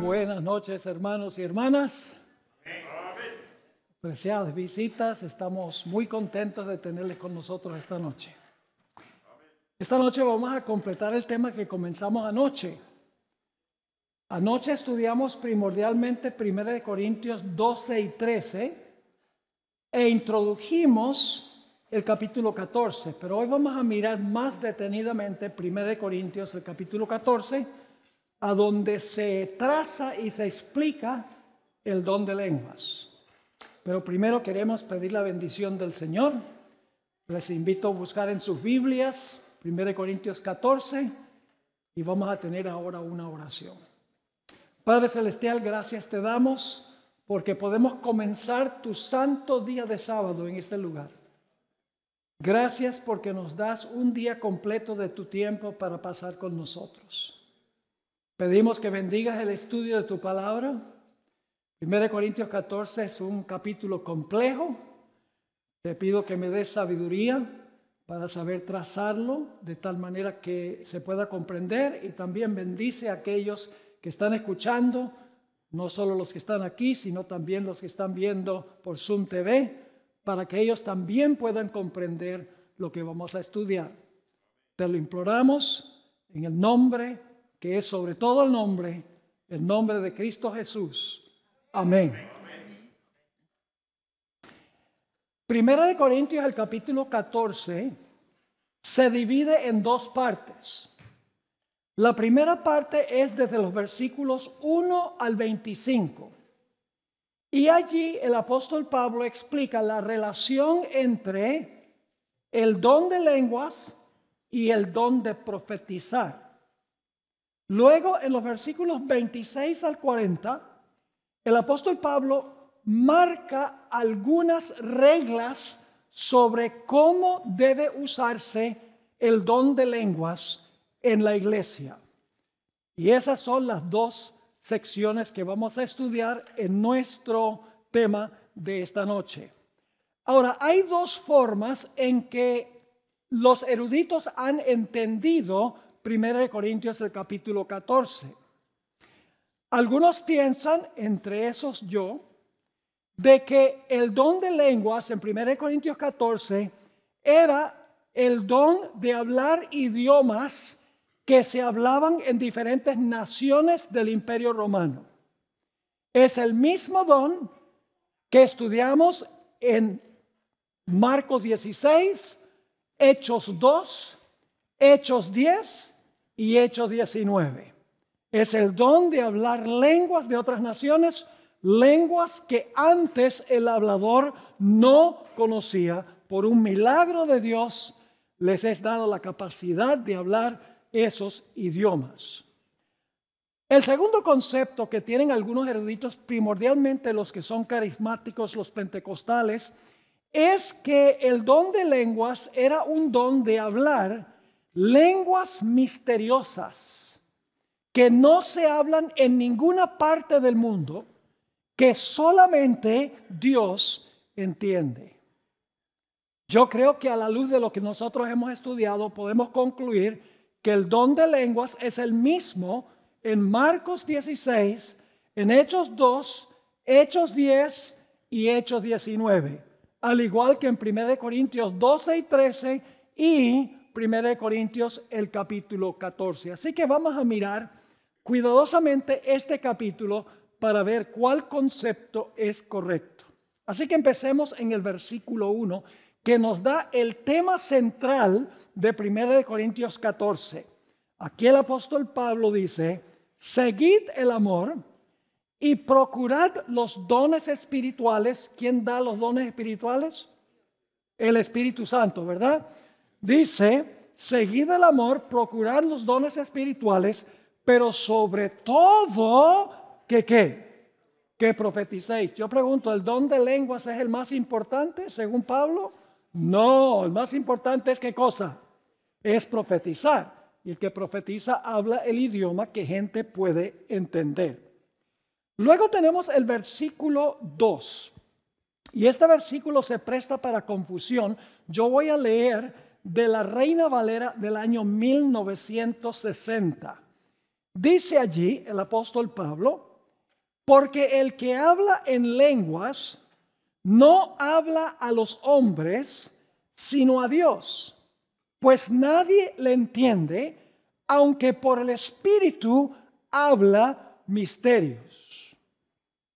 Buenas noches, hermanos y hermanas. Preciadas visitas, estamos muy contentos de tenerles con nosotros esta noche. Esta noche vamos a completar el tema que comenzamos anoche, Anoche estudiamos primordialmente 1 Corintios 12 y 13 e introdujimos el capítulo 14, pero hoy vamos a mirar más detenidamente 1 Corintios, el capítulo 14, a donde se traza y se explica el don de lenguas. Pero primero queremos pedir la bendición del Señor. Les invito a buscar en sus Biblias 1 Corintios 14 y vamos a tener ahora una oración. Padre Celestial, gracias te damos porque podemos comenzar tu santo día de sábado en este lugar. Gracias porque nos das un día completo de tu tiempo para pasar con nosotros. Pedimos que bendigas el estudio de tu palabra. 1 Corintios 14 es un capítulo complejo. Te pido que me des sabiduría para saber trazarlo de tal manera que se pueda comprender y también bendice a aquellos que que están escuchando, no solo los que están aquí, sino también los que están viendo por Zoom TV, para que ellos también puedan comprender lo que vamos a estudiar. Te lo imploramos en el nombre que es sobre todo el nombre, el nombre de Cristo Jesús. Amén. Primera de Corintios, el capítulo 14, se divide en dos partes. La primera parte es desde los versículos 1 al 25. Y allí el apóstol Pablo explica la relación entre el don de lenguas y el don de profetizar. Luego, en los versículos 26 al 40, el apóstol Pablo marca algunas reglas sobre cómo debe usarse el don de lenguas en la iglesia. Y esas son las dos secciones que vamos a estudiar en nuestro tema de esta noche. Ahora, hay dos formas en que los eruditos han entendido 1 Corintios el capítulo 14. Algunos piensan, entre esos yo, de que el don de lenguas en 1 Corintios 14 era el don de hablar idiomas que se hablaban en diferentes naciones del imperio romano. Es el mismo don que estudiamos en Marcos 16, Hechos 2, Hechos 10 y Hechos 19. Es el don de hablar lenguas de otras naciones, lenguas que antes el hablador no conocía. Por un milagro de Dios les es dado la capacidad de hablar esos idiomas. El segundo concepto que tienen algunos eruditos, primordialmente los que son carismáticos, los pentecostales, es que el don de lenguas era un don de hablar lenguas misteriosas que no se hablan en ninguna parte del mundo, que solamente Dios entiende. Yo creo que a la luz de lo que nosotros hemos estudiado podemos concluir que el don de lenguas es el mismo en Marcos 16, en Hechos 2, Hechos 10 y Hechos 19, al igual que en 1 Corintios 12 y 13 y 1 Corintios el capítulo 14. Así que vamos a mirar cuidadosamente este capítulo para ver cuál concepto es correcto. Así que empecemos en el versículo 1 que nos da el tema central de 1 de Corintios 14. Aquí el apóstol Pablo dice, seguid el amor y procurad los dones espirituales. ¿Quién da los dones espirituales? El Espíritu Santo, ¿verdad? Dice, seguid el amor, procurad los dones espirituales, pero sobre todo, ¿que qué? Que profeticéis. Yo pregunto, ¿el don de lenguas es el más importante según Pablo? No, el más importante es qué cosa? Es profetizar. Y el que profetiza habla el idioma que gente puede entender. Luego tenemos el versículo 2. Y este versículo se presta para confusión. Yo voy a leer de la Reina Valera del año 1960. Dice allí el apóstol Pablo, porque el que habla en lenguas no habla a los hombres, sino a Dios, pues nadie le entiende, aunque por el Espíritu habla misterios.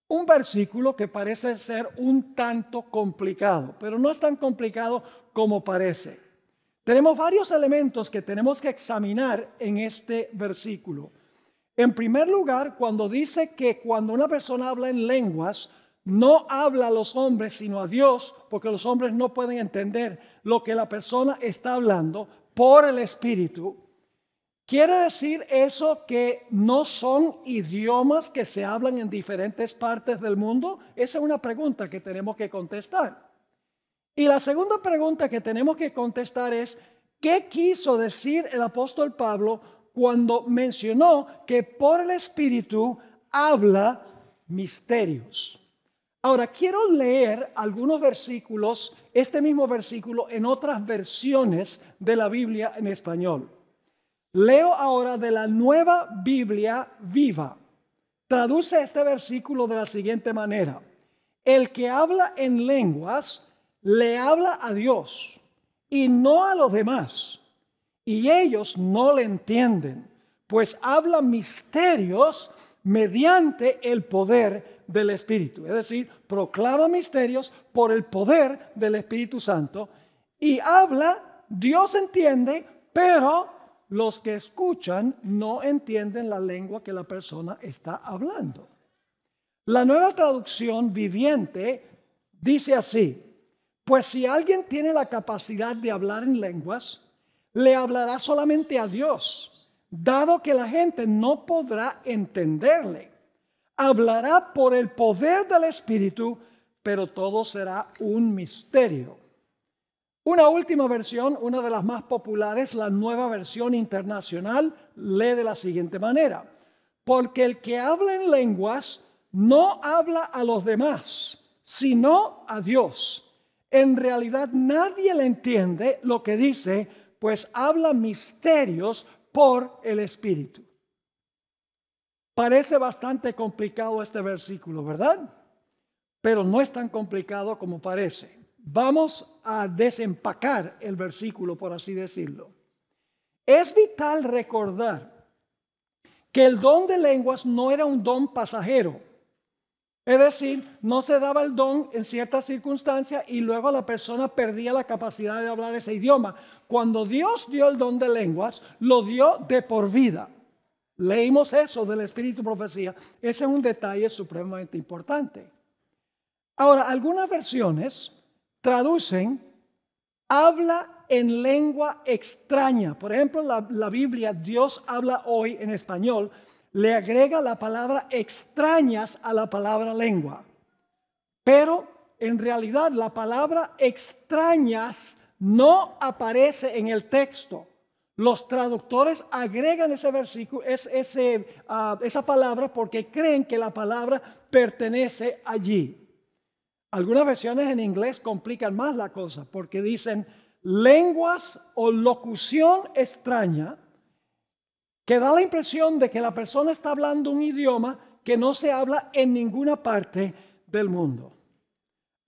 Un versículo que parece ser un tanto complicado, pero no es tan complicado como parece. Tenemos varios elementos que tenemos que examinar en este versículo. En primer lugar, cuando dice que cuando una persona habla en lenguas, no habla a los hombres, sino a Dios, porque los hombres no pueden entender lo que la persona está hablando por el Espíritu. Quiere decir eso que no son idiomas que se hablan en diferentes partes del mundo? Esa es una pregunta que tenemos que contestar. Y la segunda pregunta que tenemos que contestar es, ¿qué quiso decir el apóstol Pablo cuando mencionó que por el Espíritu habla misterios? Ahora, quiero leer algunos versículos, este mismo versículo, en otras versiones de la Biblia en español. Leo ahora de la nueva Biblia viva. Traduce este versículo de la siguiente manera. El que habla en lenguas le habla a Dios y no a los demás. Y ellos no le entienden, pues habla misterios mediante el poder del Espíritu. Es decir, proclama misterios por el poder del Espíritu Santo y habla, Dios entiende, pero los que escuchan no entienden la lengua que la persona está hablando. La nueva traducción viviente dice así, pues si alguien tiene la capacidad de hablar en lenguas, le hablará solamente a Dios dado que la gente no podrá entenderle. Hablará por el poder del Espíritu, pero todo será un misterio. Una última versión, una de las más populares, la nueva versión internacional, lee de la siguiente manera. Porque el que habla en lenguas no habla a los demás, sino a Dios. En realidad nadie le entiende lo que dice, pues habla misterios por el Espíritu. Parece bastante complicado este versículo, ¿verdad? Pero no es tan complicado como parece. Vamos a desempacar el versículo, por así decirlo. Es vital recordar que el don de lenguas no era un don pasajero. Es decir, no se daba el don en ciertas circunstancias y luego la persona perdía la capacidad de hablar ese idioma cuando Dios dio el don de lenguas, lo dio de por vida. Leímos eso del espíritu profecía. Ese es un detalle supremamente importante. Ahora, algunas versiones traducen habla en lengua extraña. Por ejemplo, la, la Biblia, Dios habla hoy en español, le agrega la palabra extrañas a la palabra lengua. Pero en realidad la palabra extrañas no aparece en el texto. Los traductores agregan ese versículo, es, ese, ah, esa palabra porque creen que la palabra pertenece allí. Algunas versiones en inglés complican más la cosa porque dicen lenguas o locución extraña que da la impresión de que la persona está hablando un idioma que no se habla en ninguna parte del mundo.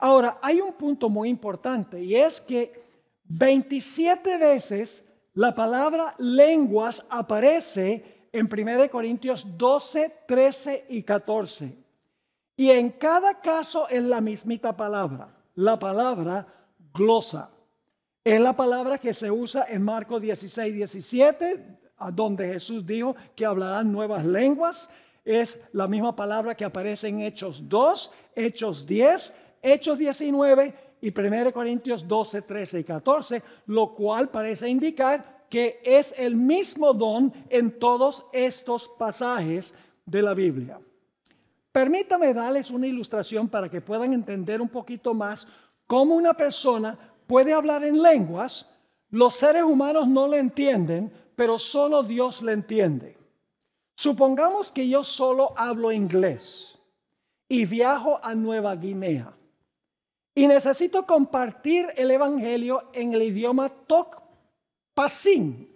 Ahora, hay un punto muy importante y es que 27 veces la palabra lenguas aparece en 1 Corintios 12, 13 y 14. Y en cada caso es la mismita palabra, la palabra glosa. Es la palabra que se usa en Marcos 16, 17, donde Jesús dijo que hablarán nuevas lenguas. Es la misma palabra que aparece en Hechos 2, Hechos 10, Hechos 19 y 1 Corintios 12, 13 y 14, lo cual parece indicar que es el mismo don en todos estos pasajes de la Biblia. Permítame darles una ilustración para que puedan entender un poquito más cómo una persona puede hablar en lenguas, los seres humanos no le entienden, pero solo Dios le entiende. Supongamos que yo solo hablo inglés y viajo a Nueva Guinea. Y necesito compartir el Evangelio en el idioma Pisin,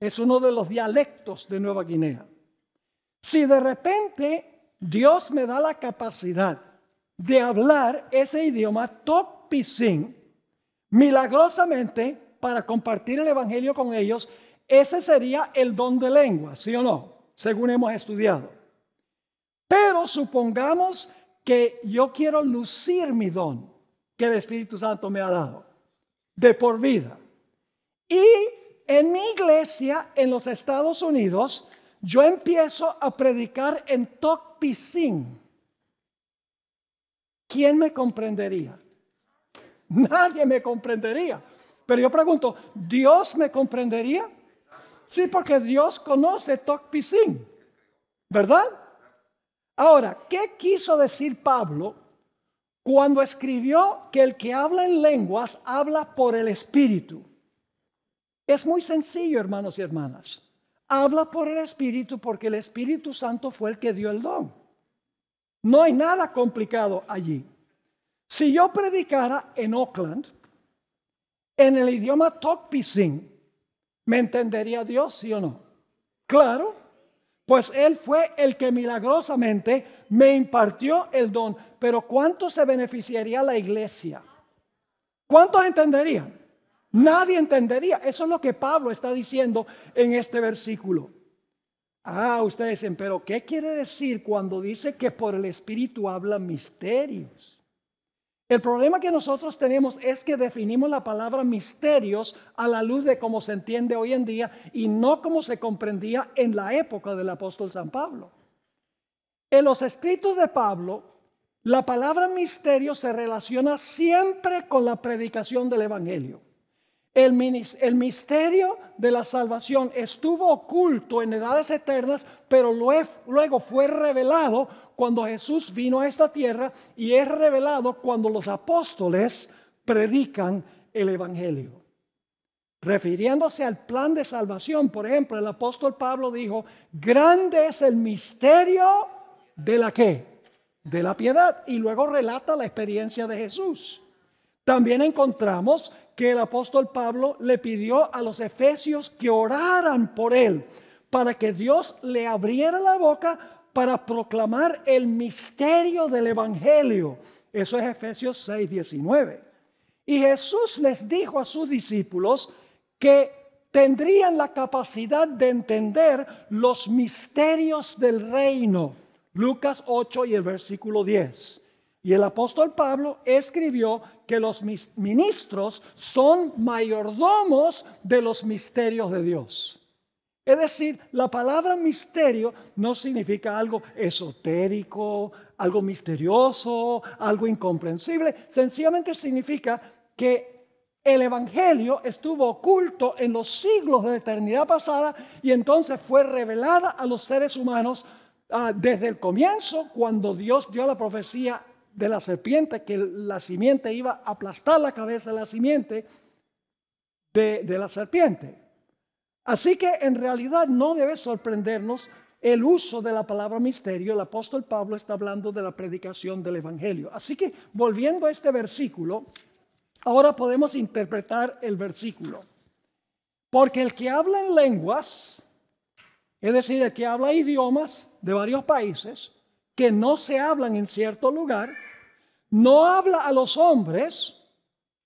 Es uno de los dialectos de Nueva Guinea. Si de repente Dios me da la capacidad de hablar ese idioma Pisin, milagrosamente, para compartir el Evangelio con ellos, ese sería el don de lengua, ¿sí o no? Según hemos estudiado. Pero supongamos que yo quiero lucir mi don que el Espíritu Santo me ha dado de por vida. Y en mi iglesia en los Estados Unidos, yo empiezo a predicar en Tokpisin. ¿Quién me comprendería? Nadie me comprendería. Pero yo pregunto, ¿Dios me comprendería? Sí, porque Dios conoce Tokpisin, ¿verdad? Ahora, ¿qué quiso decir Pablo cuando escribió que el que habla en lenguas habla por el Espíritu? Es muy sencillo, hermanos y hermanas. Habla por el Espíritu porque el Espíritu Santo fue el que dio el don. No hay nada complicado allí. Si yo predicara en Oakland, en el idioma Tokpising, ¿me entendería Dios, sí o no? Claro, pues Él fue el que milagrosamente me impartió el don. Pero ¿cuánto se beneficiaría la iglesia? ¿Cuántos entenderían? Nadie entendería. Eso es lo que Pablo está diciendo en este versículo. Ah, ustedes dicen, pero ¿qué quiere decir cuando dice que por el Espíritu habla misterios? El problema que nosotros tenemos es que definimos la palabra misterios a la luz de cómo se entiende hoy en día y no como se comprendía en la época del apóstol San Pablo. En los escritos de Pablo, la palabra misterio se relaciona siempre con la predicación del Evangelio. El, el misterio de la salvación estuvo oculto en edades eternas, pero luego fue revelado cuando Jesús vino a esta tierra y es revelado cuando los apóstoles predican el Evangelio. Refiriéndose al plan de salvación, por ejemplo, el apóstol Pablo dijo, grande es el misterio de la qué? De la piedad. Y luego relata la experiencia de Jesús. También encontramos que el apóstol Pablo le pidió a los efesios que oraran por él, para que Dios le abriera la boca para proclamar el misterio del Evangelio. Eso es Efesios 6, 19. Y Jesús les dijo a sus discípulos que tendrían la capacidad de entender los misterios del reino. Lucas 8 y el versículo 10. Y el apóstol Pablo escribió que los ministros son mayordomos de los misterios de Dios. Es decir, la palabra misterio no significa algo esotérico, algo misterioso, algo incomprensible. Sencillamente significa que el Evangelio estuvo oculto en los siglos de la eternidad pasada y entonces fue revelada a los seres humanos ah, desde el comienzo, cuando Dios dio la profecía de la serpiente, que la simiente iba a aplastar la cabeza de la simiente de la serpiente. Así que en realidad no debe sorprendernos el uso de la palabra misterio. El apóstol Pablo está hablando de la predicación del Evangelio. Así que volviendo a este versículo, ahora podemos interpretar el versículo. Porque el que habla en lenguas, es decir, el que habla idiomas de varios países que no se hablan en cierto lugar, no habla a los hombres,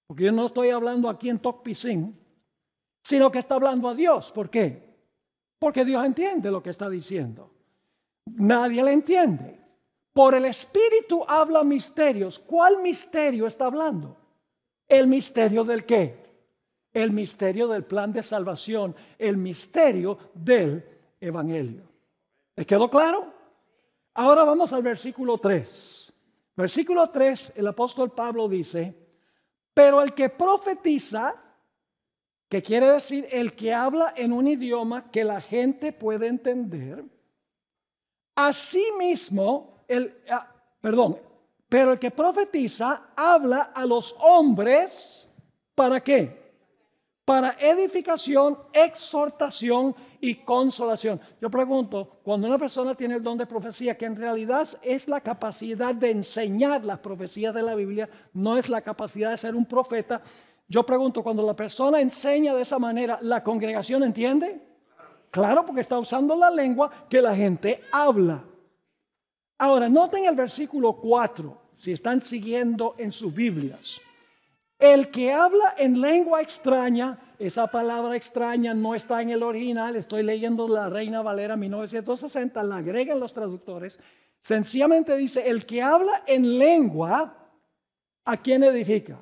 porque yo no estoy hablando aquí en Tokpisin, sino que está hablando a Dios. ¿Por qué? Porque Dios entiende lo que está diciendo. Nadie le entiende. Por el Espíritu habla misterios. ¿Cuál misterio está hablando? El misterio del qué? El misterio del plan de salvación, el misterio del Evangelio. ¿Les quedó claro? Ahora vamos al versículo 3. Versículo 3, el apóstol Pablo dice, pero el que profetiza que quiere decir el que habla en un idioma que la gente puede entender. Asimismo, el, ah, perdón, pero el que profetiza habla a los hombres, ¿para qué? Para edificación, exhortación y consolación. Yo pregunto, cuando una persona tiene el don de profecía, que en realidad es la capacidad de enseñar las profecías de la Biblia, no es la capacidad de ser un profeta, yo pregunto, cuando la persona enseña de esa manera, ¿la congregación entiende? Claro, porque está usando la lengua que la gente habla. Ahora, noten el versículo 4, si están siguiendo en sus Biblias. El que habla en lengua extraña, esa palabra extraña no está en el original, estoy leyendo la Reina Valera 1960, la agregan los traductores, sencillamente dice, el que habla en lengua, ¿a quién edifica?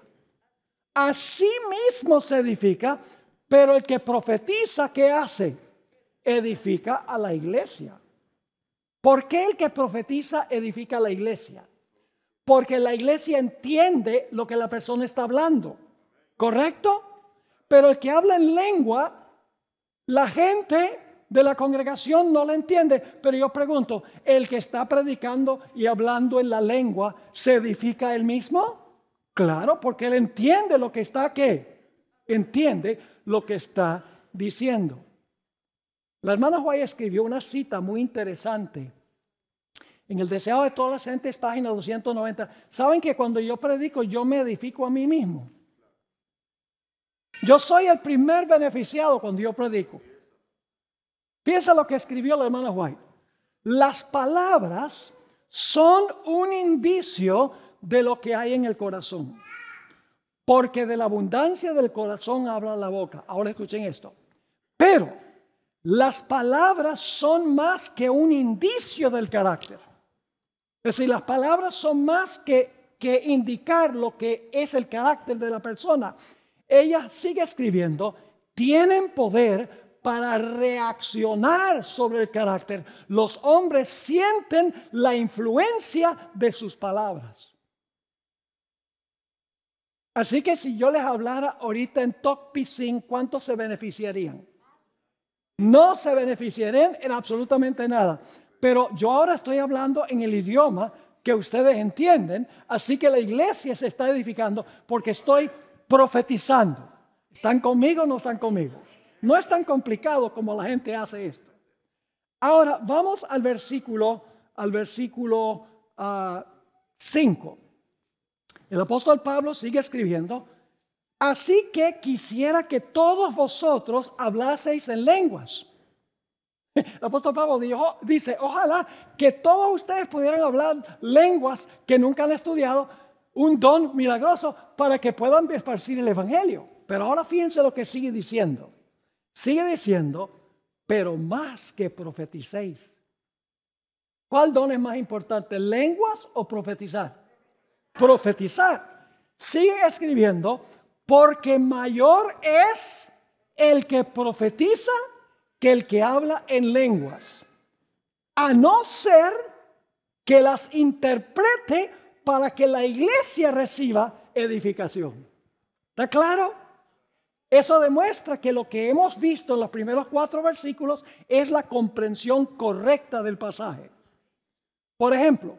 a sí mismo se edifica, pero el que profetiza, ¿qué hace? Edifica a la iglesia. ¿Por qué el que profetiza edifica a la iglesia? Porque la iglesia entiende lo que la persona está hablando, ¿correcto? Pero el que habla en lengua, la gente de la congregación no la entiende. Pero yo pregunto, ¿el que está predicando y hablando en la lengua se edifica él mismo? Claro, porque él entiende lo que está aquí, Entiende lo que está diciendo. La hermana White escribió una cita muy interesante en el Deseo de todas las gentes, página 290. Saben que cuando yo predico, yo me edifico a mí mismo. Yo soy el primer beneficiado cuando yo predico. Piensa lo que escribió la hermana White. Las palabras son un indicio de lo que hay en el corazón. Porque de la abundancia del corazón habla la boca. Ahora escuchen esto. Pero las palabras son más que un indicio del carácter. Es decir, las palabras son más que, que indicar lo que es el carácter de la persona. Ella sigue escribiendo, tienen poder para reaccionar sobre el carácter. Los hombres sienten la influencia de sus palabras. Así que si yo les hablara ahorita en Top Pisin, ¿cuántos se beneficiarían? No se beneficiarían en absolutamente nada. Pero yo ahora estoy hablando en el idioma que ustedes entienden, así que la iglesia se está edificando porque estoy profetizando. ¿Están conmigo o no están conmigo? No es tan complicado como la gente hace esto. Ahora vamos al versículo, al versículo 5. Ah, el apóstol Pablo sigue escribiendo, así que quisiera que todos vosotros hablaseis en lenguas. El apóstol Pablo dice, ojalá que todos ustedes pudieran hablar lenguas que nunca han estudiado, un don milagroso para que puedan esparcir el Evangelio. Pero ahora fíjense lo que sigue diciendo. Sigue diciendo, pero más que profeticéis. ¿Cuál don es más importante, lenguas o profetizar? profetizar. Sigue escribiendo, porque mayor es el que profetiza que el que habla en lenguas, a no ser que las interprete para que la iglesia reciba edificación. ¿Está claro? Eso demuestra que lo que hemos visto en los primeros cuatro versículos es la comprensión correcta del pasaje. Por ejemplo,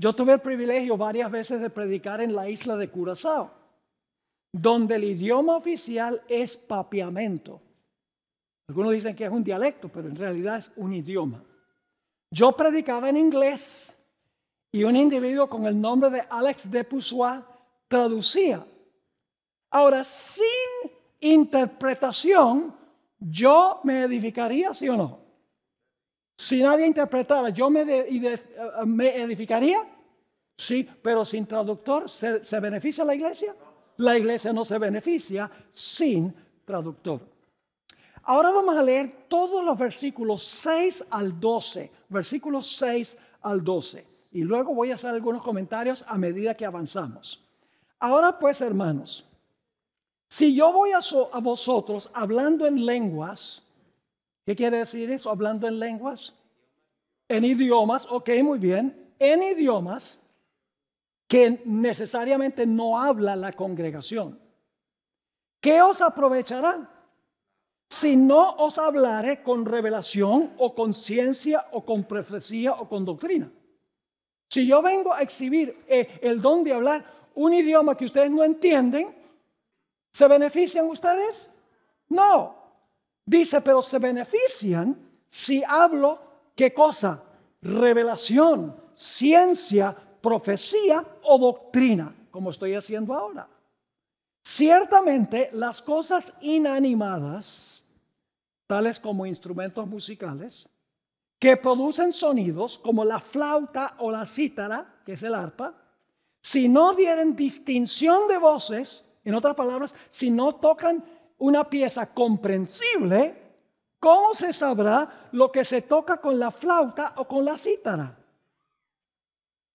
yo tuve el privilegio varias veces de predicar en la isla de Curazao, donde el idioma oficial es papiamento. Algunos dicen que es un dialecto, pero en realidad es un idioma. Yo predicaba en inglés y un individuo con el nombre de Alex de Poussois traducía. Ahora, sin interpretación, yo me edificaría, sí o no. Si nadie interpretara, yo eh, me, edificaría, sí, pero sin traductor, ¿se, beneficia la iglesia? La iglesia no se beneficia sin traductor. Ahora vamos a leer todos los versículos 6 al 12, versículos 6 al 12, y luego voy a hacer algunos comentarios a medida que avanzamos. Ahora pues, hermanos, si yo voy a vosotros hablando en lenguas, ¿Qué quiere decir eso? Hablando en lenguas. En idiomas, ok, muy bien. En idiomas que necesariamente no habla la congregación. ¿Qué os aprovechará? Si no os hablare con revelación o con ciencia o con profecía o con doctrina. Si yo vengo a exhibir eh, el don de hablar un idioma que ustedes no entienden, ¿se benefician ustedes? No, Dice, pero se benefician si hablo, ¿qué cosa? Revelación, ciencia, profecía o doctrina, como estoy haciendo ahora. Ciertamente las cosas inanimadas, tales como instrumentos musicales, que producen sonidos como la flauta o la cítara, que es el arpa, si no dieren distinción de voces, en otras palabras, si no tocan una pieza comprensible, ¿cómo se sabrá lo que se toca con la flauta o con la cítara?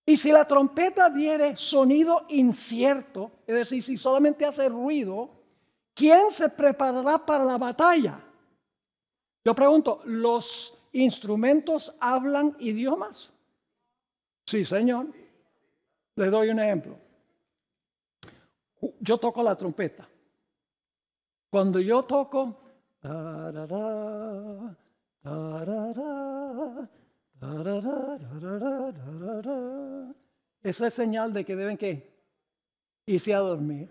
Y si la trompeta diere sonido incierto, es decir, si solamente hace ruido, ¿quién se preparará para la batalla? Yo pregunto, ¿los instrumentos hablan idiomas? Sí, señor. Le doy un ejemplo. Yo toco la trompeta. Cuando yo toco, esa es señal de que deben que irse a dormir.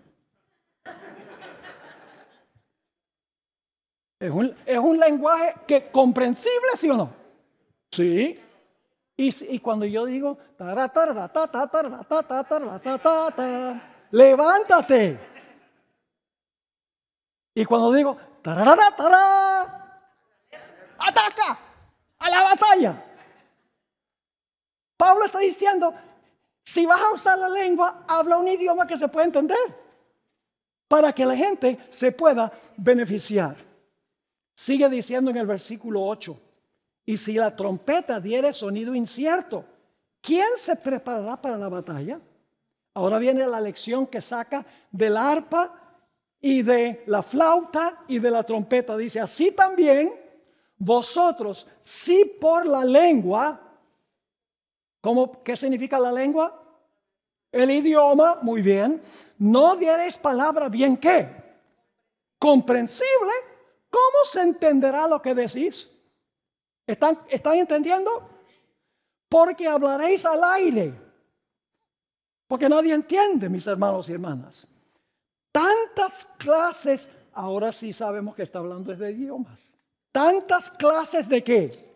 Es un, lenguaje que comprensible, ¿sí o no? Sí. Y, y cuando yo digo, levántate. Y cuando digo, ataca a la batalla. Pablo está diciendo, si vas a usar la lengua, habla un idioma que se pueda entender, para que la gente se pueda beneficiar. Sigue diciendo en el versículo 8, y si la trompeta diere sonido incierto, ¿quién se preparará para la batalla? Ahora viene la lección que saca del arpa y de la flauta y de la trompeta. Dice, así también vosotros, si por la lengua, ¿cómo, ¿qué significa la lengua? El idioma, muy bien, no diereis palabra bien qué, comprensible, ¿cómo se entenderá lo que decís? ¿Están, ¿Están entendiendo? Porque hablaréis al aire, porque nadie entiende, mis hermanos y hermanas. Tantas clases, ahora sí sabemos que está hablando de idiomas. Tantas clases de qué?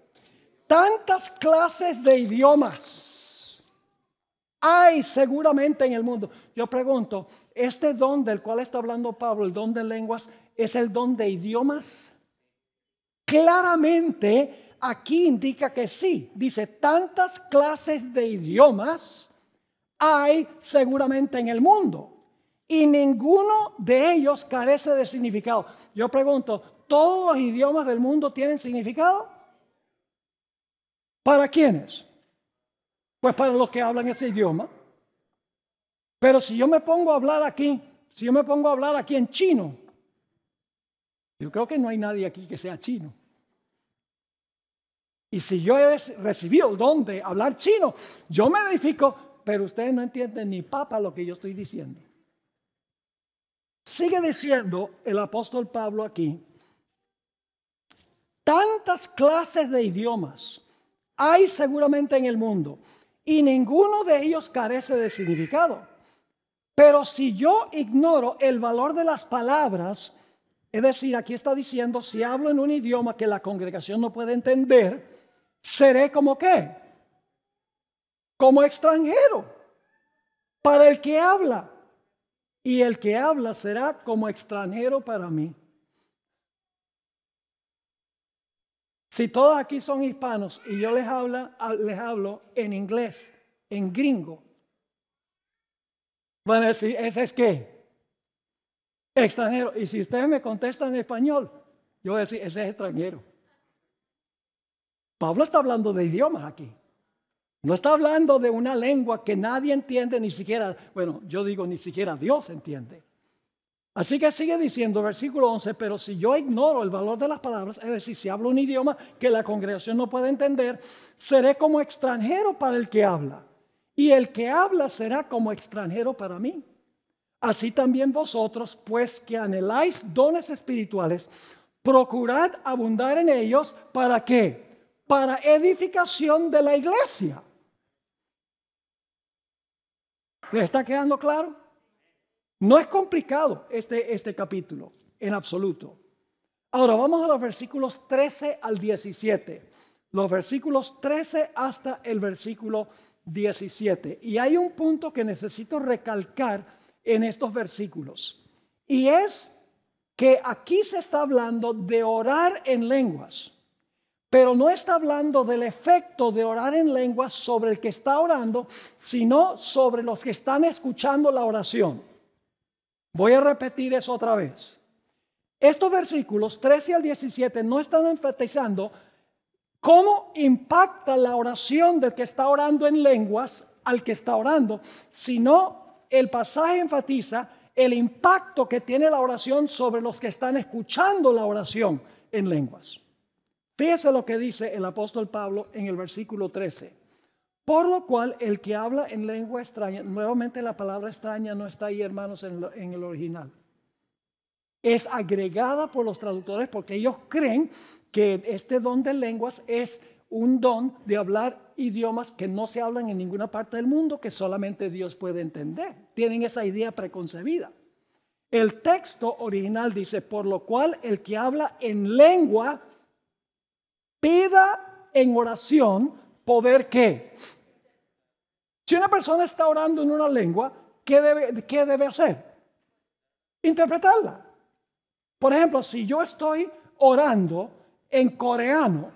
Tantas clases de idiomas hay seguramente en el mundo. Yo pregunto, ¿este don del cual está hablando Pablo, el don de lenguas, es el don de idiomas? Claramente aquí indica que sí. Dice, tantas clases de idiomas hay seguramente en el mundo. Y ninguno de ellos carece de significado. Yo pregunto, ¿todos los idiomas del mundo tienen significado? ¿Para quiénes? Pues para los que hablan ese idioma. Pero si yo me pongo a hablar aquí, si yo me pongo a hablar aquí en chino, yo creo que no hay nadie aquí que sea chino. Y si yo he recibido el don de hablar chino, yo me edifico, pero ustedes no entienden ni papa lo que yo estoy diciendo. Sigue diciendo el apóstol Pablo aquí, tantas clases de idiomas hay seguramente en el mundo y ninguno de ellos carece de significado. Pero si yo ignoro el valor de las palabras, es decir, aquí está diciendo, si hablo en un idioma que la congregación no puede entender, seré como qué? Como extranjero, para el que habla y el que habla será como extranjero para mí. Si todos aquí son hispanos y yo les, habla, ah, les hablo en inglés, en gringo, van a decir, ¿ese es qué? Extranjero. Y si ustedes me contestan en español, yo voy a decir, ese es extranjero. Pablo está hablando de idiomas aquí. No está hablando de una lengua que nadie entiende, ni siquiera, bueno, yo digo, ni siquiera Dios entiende. Así que sigue diciendo, versículo 11, pero si yo ignoro el valor de las palabras, es decir, si hablo un idioma que la congregación no puede entender, seré como extranjero para el que habla. Y el que habla será como extranjero para mí. Así también vosotros, pues que anheláis dones espirituales, procurad abundar en ellos para qué? Para edificación de la iglesia. ¿Les está quedando claro? No es complicado este, este capítulo, en absoluto. Ahora vamos a los versículos 13 al 17. Los versículos 13 hasta el versículo 17. Y hay un punto que necesito recalcar en estos versículos. Y es que aquí se está hablando de orar en lenguas. Pero no está hablando del efecto de orar en lenguas sobre el que está orando, sino sobre los que están escuchando la oración. Voy a repetir eso otra vez. Estos versículos 13 al 17 no están enfatizando cómo impacta la oración del que está orando en lenguas al que está orando, sino el pasaje enfatiza el impacto que tiene la oración sobre los que están escuchando la oración en lenguas. Fíjense lo que dice el apóstol Pablo en el versículo 13. Por lo cual el que habla en lengua extraña, nuevamente la palabra extraña no está ahí, hermanos, en, en el original. Es agregada por los traductores porque ellos creen que este don de lenguas es un don de hablar idiomas que no se hablan en ninguna parte del mundo, que solamente Dios puede entender. Tienen esa idea preconcebida. El texto original dice, por lo cual el que habla en lengua en oración poder qué? Si una persona está orando en una lengua, ¿qué debe, debe hacer? Interpretarla. Por ejemplo, si yo estoy orando en coreano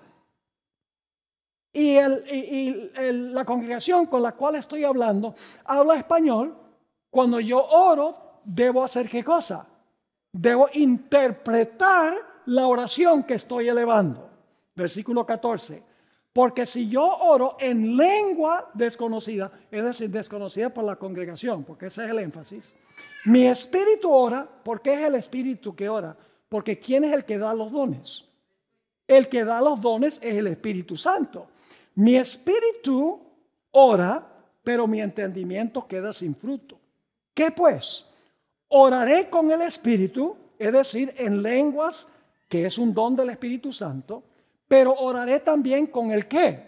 y, la congregación con la cual estoy hablando habla español, cuando yo oro, debo hacer qué cosa? Debo interpretar la oración que estoy elevando versículo 14. Porque si yo oro en lengua desconocida, es decir, desconocida por la congregación, porque ese es el énfasis, mi espíritu ora, porque es el espíritu que ora, porque ¿quién es el que da los dones? El que da los dones es el Espíritu Santo. Mi espíritu ora, pero mi entendimiento queda sin fruto. ¿Qué pues? Oraré con el espíritu, es decir, en lenguas, que es un don del Espíritu Santo pero oraré también con el qué,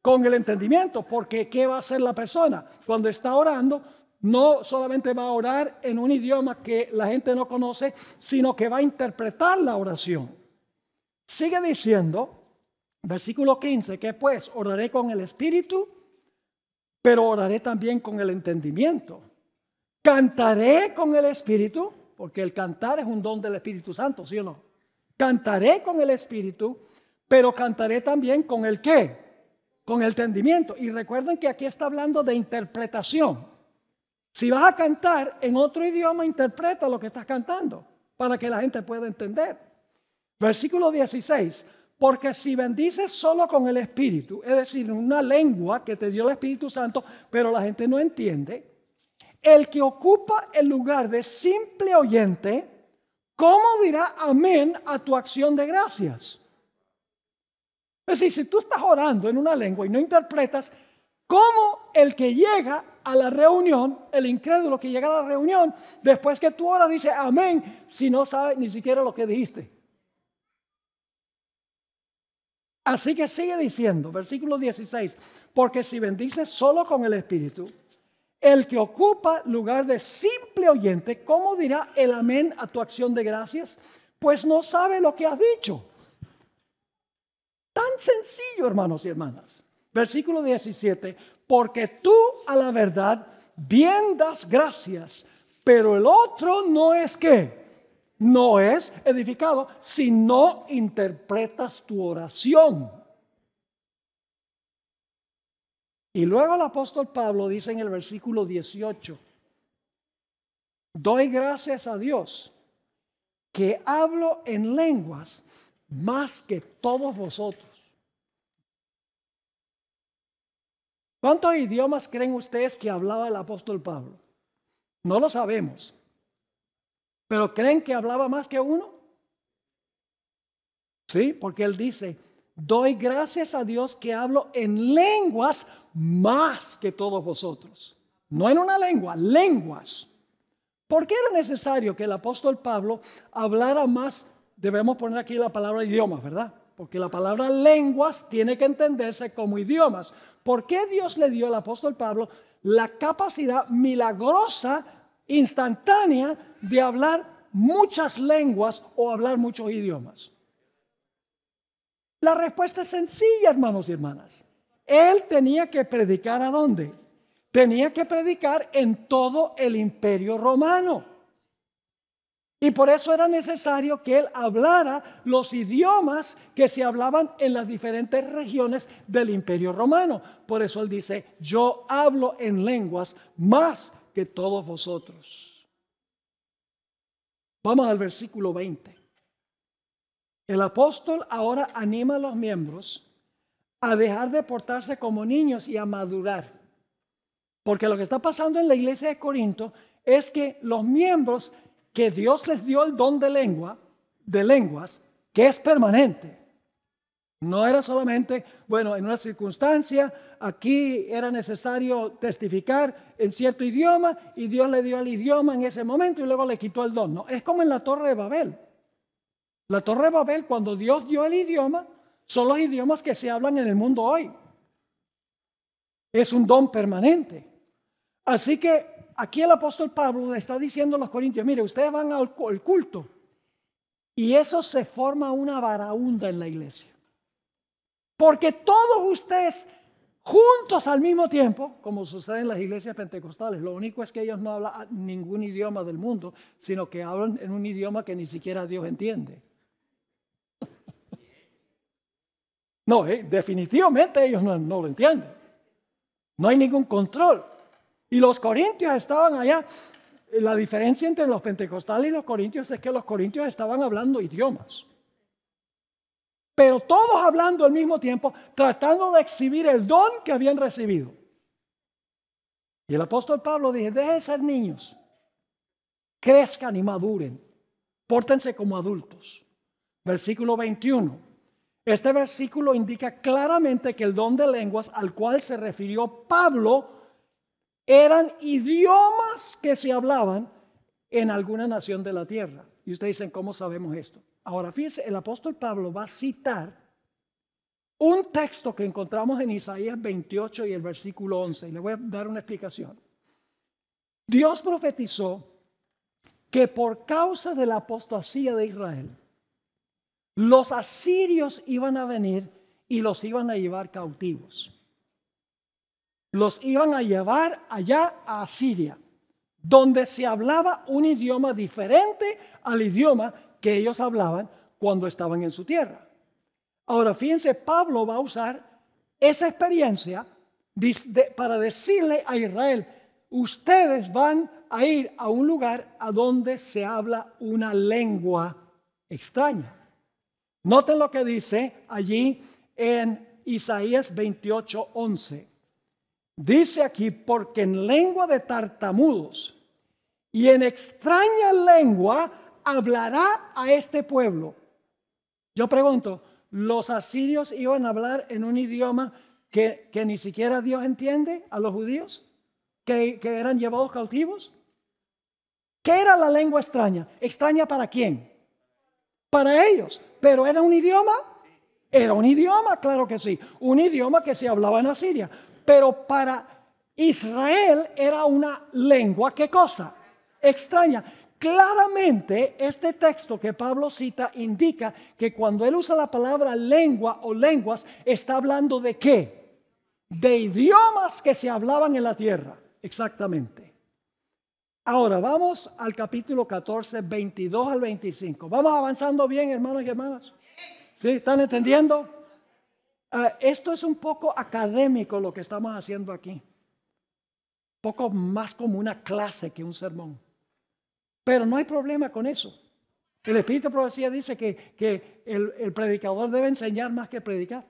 con el entendimiento, porque ¿qué va a hacer la persona? Cuando está orando, no solamente va a orar en un idioma que la gente no conoce, sino que va a interpretar la oración. Sigue diciendo, versículo 15, que pues oraré con el espíritu, pero oraré también con el entendimiento. Cantaré con el espíritu, porque el cantar es un don del Espíritu Santo, ¿sí o no? Cantaré con el espíritu pero cantaré también con el qué, con el entendimiento. Y recuerden que aquí está hablando de interpretación. Si vas a cantar en otro idioma, interpreta lo que estás cantando para que la gente pueda entender. Versículo 16, porque si bendices solo con el Espíritu, es decir, una lengua que te dio el Espíritu Santo, pero la gente no entiende, el que ocupa el lugar de simple oyente, ¿cómo dirá amén a tu acción de gracias? Es decir, si tú estás orando en una lengua y no interpretas, ¿cómo el que llega a la reunión, el incrédulo que llega a la reunión, después que tú oras dice amén, si no sabe ni siquiera lo que dijiste? Así que sigue diciendo, versículo 16, porque si bendices solo con el Espíritu, el que ocupa lugar de simple oyente, ¿cómo dirá el amén a tu acción de gracias? Pues no sabe lo que has dicho sencillo, hermanos y hermanas. Versículo 17, porque tú a la verdad bien das gracias, pero el otro no es que, no es edificado si no interpretas tu oración. Y luego el apóstol Pablo dice en el versículo 18, doy gracias a Dios que hablo en lenguas más que todos vosotros. ¿Cuántos idiomas creen ustedes que hablaba el apóstol Pablo? No lo sabemos. ¿Pero creen que hablaba más que uno? Sí, porque él dice, doy gracias a Dios que hablo en lenguas más que todos vosotros. No en una lengua, lenguas. ¿Por qué era necesario que el apóstol Pablo hablara más? Debemos poner aquí la palabra idioma, ¿verdad? porque la palabra lenguas tiene que entenderse como idiomas. ¿Por qué Dios le dio al apóstol Pablo la capacidad milagrosa, instantánea, de hablar muchas lenguas o hablar muchos idiomas? La respuesta es sencilla, hermanos y hermanas. Él tenía que predicar a dónde? Tenía que predicar en todo el imperio romano. Y por eso era necesario que él hablara los idiomas que se hablaban en las diferentes regiones del imperio romano. Por eso él dice, yo hablo en lenguas más que todos vosotros. Vamos al versículo 20. El apóstol ahora anima a los miembros a dejar de portarse como niños y a madurar. Porque lo que está pasando en la iglesia de Corinto es que los miembros que Dios les dio el don de lengua, de lenguas, que es permanente. No era solamente, bueno, en una circunstancia, aquí era necesario testificar en cierto idioma y Dios le dio el idioma en ese momento y luego le quitó el don. No, es como en la Torre de Babel. La Torre de Babel, cuando Dios dio el idioma, son los idiomas que se hablan en el mundo hoy. Es un don permanente. Así que aquí el apóstol Pablo le está diciendo a los corintios, mire, ustedes van al culto y eso se forma una varaunda en la iglesia. Porque todos ustedes juntos al mismo tiempo, como sucede en las iglesias pentecostales. Lo único es que ellos no hablan ningún idioma del mundo, sino que hablan en un idioma que ni siquiera Dios entiende. No, eh, definitivamente ellos no, no lo entienden. No hay ningún control. Y los corintios estaban allá. La diferencia entre los pentecostales y los corintios es que los corintios estaban hablando idiomas. Pero todos hablando al mismo tiempo, tratando de exhibir el don que habían recibido. Y el apóstol Pablo dice, dejen ser niños, crezcan y maduren, pórtense como adultos. Versículo 21. Este versículo indica claramente que el don de lenguas al cual se refirió Pablo eran idiomas que se hablaban en alguna nación de la tierra. Y ustedes dicen, ¿cómo sabemos esto? Ahora, fíjense, el apóstol Pablo va a citar un texto que encontramos en Isaías 28 y el versículo 11. Y le voy a dar una explicación. Dios profetizó que por causa de la apostasía de Israel, los asirios iban a venir y los iban a llevar cautivos los iban a llevar allá a Siria, donde se hablaba un idioma diferente al idioma que ellos hablaban cuando estaban en su tierra. Ahora, fíjense, Pablo va a usar esa experiencia para decirle a Israel, ustedes van a ir a un lugar a donde se habla una lengua extraña. Noten lo que dice allí en Isaías 28, 11. Dice aquí, porque en lengua de tartamudos y en extraña lengua hablará a este pueblo. Yo pregunto, ¿los asirios iban a hablar en un idioma que, ni siquiera Dios entiende a los judíos? ¿Que, que eran llevados cautivos? ¿Qué era la lengua extraña? ¿Extraña para quién? Para ellos. ¿Pero era un idioma? Era un idioma, claro que sí. Un idioma que se hablaba en Asiria. Pero para Israel era una lengua, ¿qué cosa? Extraña. Claramente este texto que Pablo cita indica que cuando él usa la palabra lengua o lenguas, está hablando de qué? De idiomas que se hablaban en la tierra, exactamente. Ahora vamos al capítulo 14, 22 al 25. Vamos avanzando bien, hermanos y hermanas. ¿Sí? ¿Están entendiendo? Ah, esto es un poco académico lo que estamos haciendo aquí. Poco más como una clase que un sermón. Pero no hay problema con eso. El Espíritu de Profecía dice que, el, predicador debe enseñar más que predicar.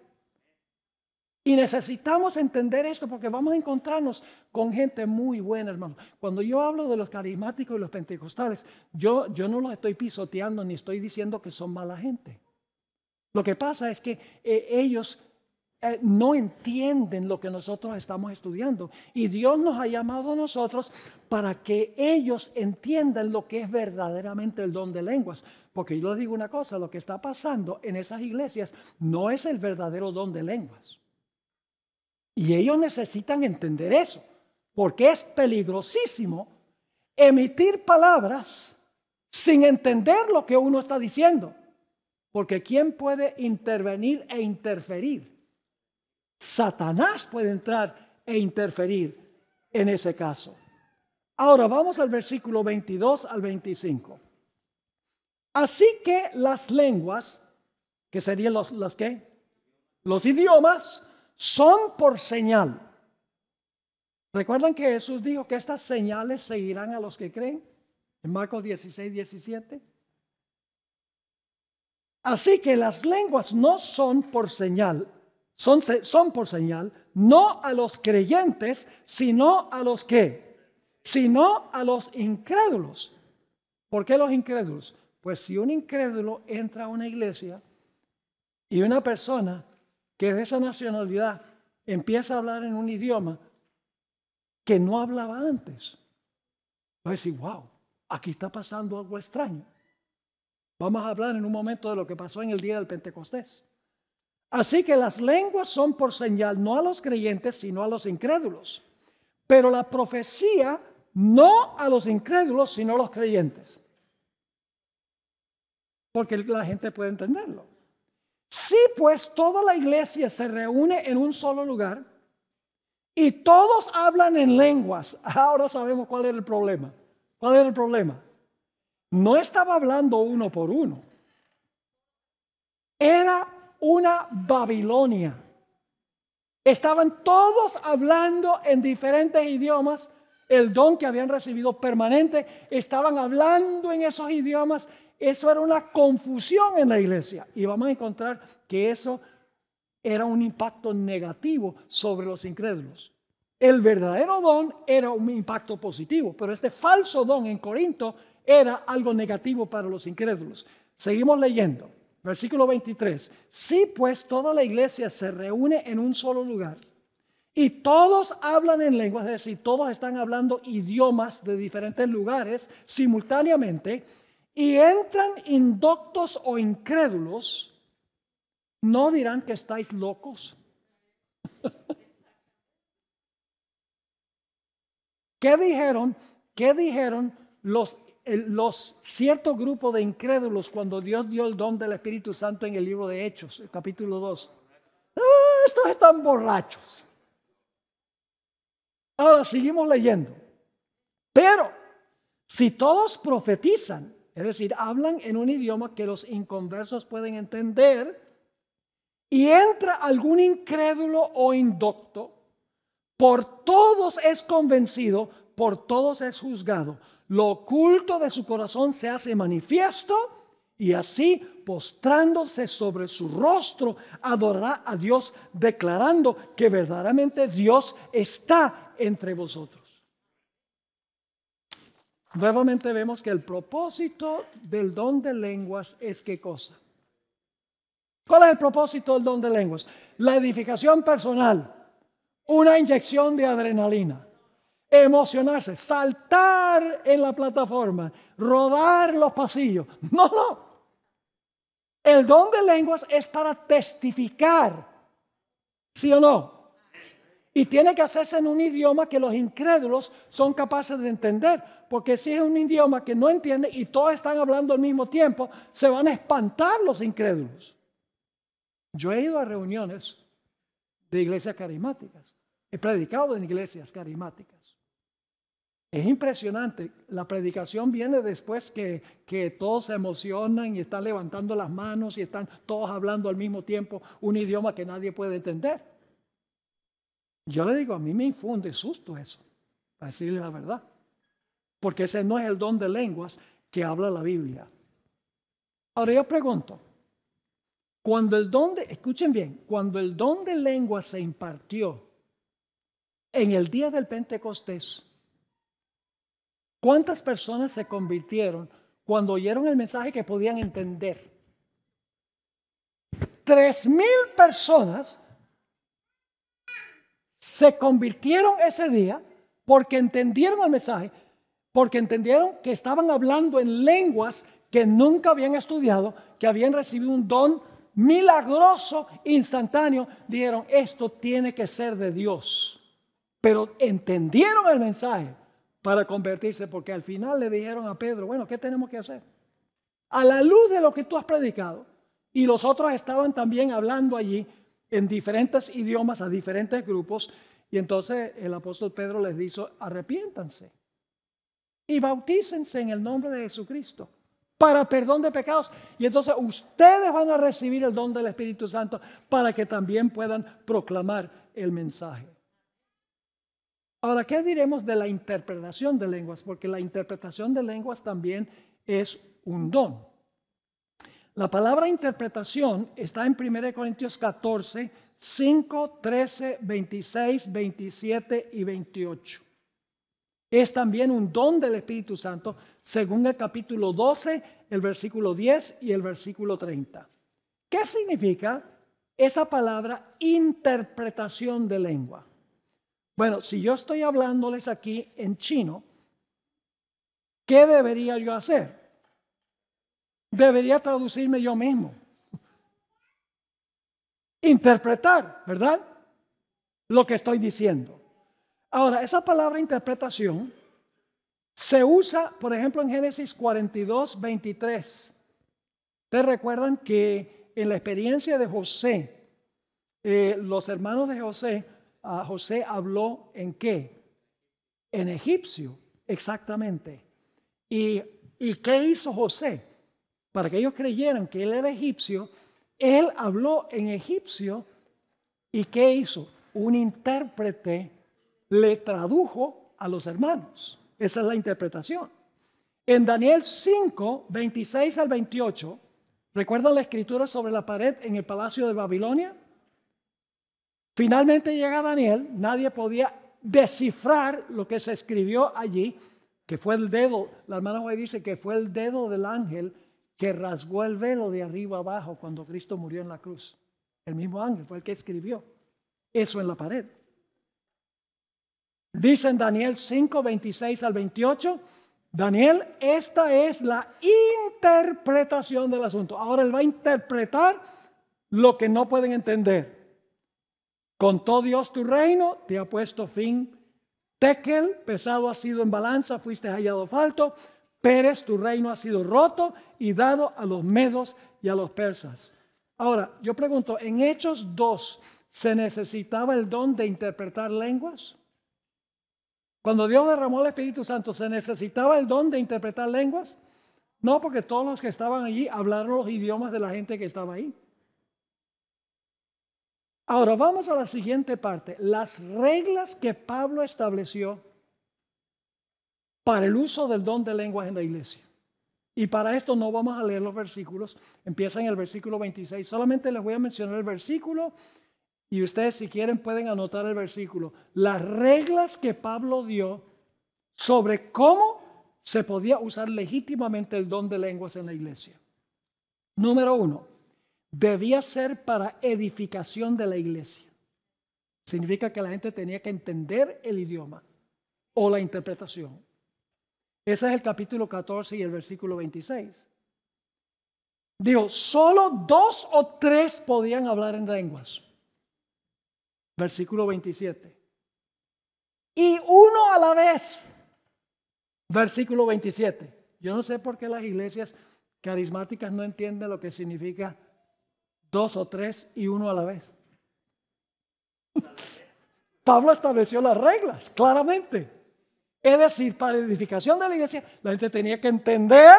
Y necesitamos entender esto porque vamos a encontrarnos con gente muy buena, hermano. Cuando yo hablo de los carismáticos y los pentecostales, yo, yo no los estoy pisoteando ni estoy diciendo que son mala gente. Lo que pasa es que eh, ellos eh, no entienden lo que nosotros estamos estudiando. Y Dios nos ha llamado a nosotros para que ellos entiendan lo que es verdaderamente el don de lenguas. Porque yo les digo una cosa, lo que está pasando en esas iglesias no es el verdadero don de lenguas. Y ellos necesitan entender eso, porque es peligrosísimo emitir palabras sin entender lo que uno está diciendo. Porque ¿quién puede intervenir e interferir Satanás puede entrar e interferir en ese caso. Ahora vamos al versículo 22 al 25. Así que las lenguas, que serían los, las que, los idiomas, son por señal. ¿Recuerdan que Jesús dijo que estas señales seguirán a los que creen? En Marcos 16, 17. Así que las lenguas no son por señal, son, por señal, no a los creyentes, sino a los que, sino a los incrédulos. ¿Por qué los incrédulos? Pues si un incrédulo entra a una iglesia y una persona que es de esa nacionalidad empieza a hablar en un idioma que no hablaba antes, va a decir, wow, aquí está pasando algo extraño. Vamos a hablar en un momento de lo que pasó en el día del Pentecostés. Así que las lenguas son por señal no a los creyentes, sino a los incrédulos. Pero la profecía no a los incrédulos, sino a los creyentes. Porque la gente puede entenderlo. Si pues toda la iglesia se reúne en un solo lugar y todos hablan en lenguas, ahora sabemos cuál era el problema. ¿Cuál era el problema? No estaba hablando uno por uno. Era una Babilonia. Estaban todos hablando en diferentes idiomas el don que habían recibido permanente, estaban hablando en esos idiomas. Eso era una confusión en la iglesia. Y vamos a encontrar que eso era un impacto negativo sobre los incrédulos. El verdadero don era un impacto positivo, pero este falso don en Corinto era algo negativo para los incrédulos. Seguimos leyendo. Versículo 23. Si sí, pues toda la iglesia se reúne en un solo lugar y todos hablan en lenguas, es decir, todos están hablando idiomas de diferentes lugares simultáneamente y entran indoctos o incrédulos, no dirán que estáis locos. ¿Qué dijeron? ¿Qué dijeron los los cierto grupo de incrédulos cuando Dios dio el don del Espíritu Santo en el libro de Hechos, el capítulo 2. Ah, estos están borrachos. Ahora seguimos leyendo. Pero si todos profetizan, es decir, hablan en un idioma que los inconversos pueden entender, y entra algún incrédulo o indocto, por todos es convencido, por todos es juzgado lo oculto de su corazón se hace manifiesto y así, postrándose sobre su rostro, adorará a Dios, declarando que verdaderamente Dios está entre vosotros. Nuevamente vemos que el propósito del don de lenguas es qué cosa. ¿Cuál es el propósito del don de lenguas? La edificación personal, una inyección de adrenalina emocionarse, saltar en la plataforma, rodar los pasillos. No, no. El don de lenguas es para testificar, ¿sí o no? Y tiene que hacerse en un idioma que los incrédulos son capaces de entender, porque si es un idioma que no entiende y todos están hablando al mismo tiempo, se van a espantar los incrédulos. Yo he ido a reuniones de iglesias carismáticas, he predicado en iglesias carismáticas. Es impresionante. La predicación viene después que, todos se emocionan y están levantando las manos y están todos hablando al mismo tiempo un idioma que nadie puede entender. Yo le digo, a mí me infunde susto eso, para decirle la verdad. Porque ese no es el don de lenguas que habla la Biblia. Ahora yo pregunto, cuando el don de, escuchen bien, cuando el don de lenguas se impartió en el día del Pentecostés, ¿Cuántas personas se convirtieron cuando oyeron el mensaje que podían entender? Tres mil personas se convirtieron ese día porque entendieron el mensaje, porque entendieron que estaban hablando en lenguas que nunca habían estudiado, que habían recibido un don milagroso, instantáneo. Dijeron, esto tiene que ser de Dios. Pero entendieron el mensaje para convertirse, porque al final le dijeron a Pedro, bueno, ¿qué tenemos que hacer? A la luz de lo que tú has predicado, y los otros estaban también hablando allí en diferentes idiomas a diferentes grupos, y entonces el apóstol Pedro les dijo, arrepiéntanse y bautícense en el nombre de Jesucristo para perdón de pecados. Y entonces ustedes van a recibir el don del Espíritu Santo para que también puedan proclamar el mensaje. Ahora, ¿qué diremos de la interpretación de lenguas? Porque la interpretación de lenguas también es un don. La palabra interpretación está en 1 Corintios 14, 5, 13, 26, 27 y 28. Es también un don del Espíritu Santo, según el capítulo 12, el versículo 10 y el versículo 30. ¿Qué significa esa palabra interpretación de lengua? Bueno, si yo estoy hablándoles aquí en chino, ¿qué debería yo hacer? Debería traducirme yo mismo. Interpretar, ¿verdad? Lo que estoy diciendo. Ahora, esa palabra interpretación se usa, por ejemplo, en Génesis 42, 23. Ustedes recuerdan que en la experiencia de José, eh, los hermanos de José José habló en qué? En egipcio, exactamente. ¿Y, ¿Y qué hizo José? Para que ellos creyeran que él era egipcio, él habló en egipcio y ¿qué hizo? Un intérprete le tradujo a los hermanos. Esa es la interpretación. En Daniel 5, 26 al 28, ¿recuerdan la escritura sobre la pared en el palacio de Babilonia? Finalmente llega Daniel, nadie podía descifrar lo que se escribió allí, que fue el dedo, la hermana hoy dice que fue el dedo del ángel que rasgó el velo de arriba abajo cuando Cristo murió en la cruz. El mismo ángel fue el que escribió eso en la pared. Dicen Daniel 5, 26 al 28, Daniel, esta es la interpretación del asunto. Ahora él va a interpretar lo que no pueden entender. Contó Dios tu reino, te ha puesto fin. Tekel, pesado ha sido en balanza, fuiste hallado falto. Pérez, tu reino ha sido roto y dado a los medos y a los persas. Ahora, yo pregunto, ¿en Hechos 2 se necesitaba el don de interpretar lenguas? Cuando Dios derramó el Espíritu Santo, ¿se necesitaba el don de interpretar lenguas? No, porque todos los que estaban allí hablaron los idiomas de la gente que estaba ahí. Ahora vamos a la siguiente parte, las reglas que Pablo estableció para el uso del don de lenguas en la iglesia. Y para esto no vamos a leer los versículos, empieza en el versículo 26, solamente les voy a mencionar el versículo y ustedes si quieren pueden anotar el versículo. Las reglas que Pablo dio sobre cómo se podía usar legítimamente el don de lenguas en la iglesia. Número uno, debía ser para edificación de la iglesia. Significa que la gente tenía que entender el idioma o la interpretación. Ese es el capítulo 14 y el versículo 26. Digo, solo dos o tres podían hablar en lenguas. Versículo 27. Y uno a la vez. Versículo 27. Yo no sé por qué las iglesias carismáticas no entienden lo que significa dos o tres y uno a la vez. Pablo estableció las reglas, claramente. Es decir, para la edificación de la iglesia, la gente tenía que entender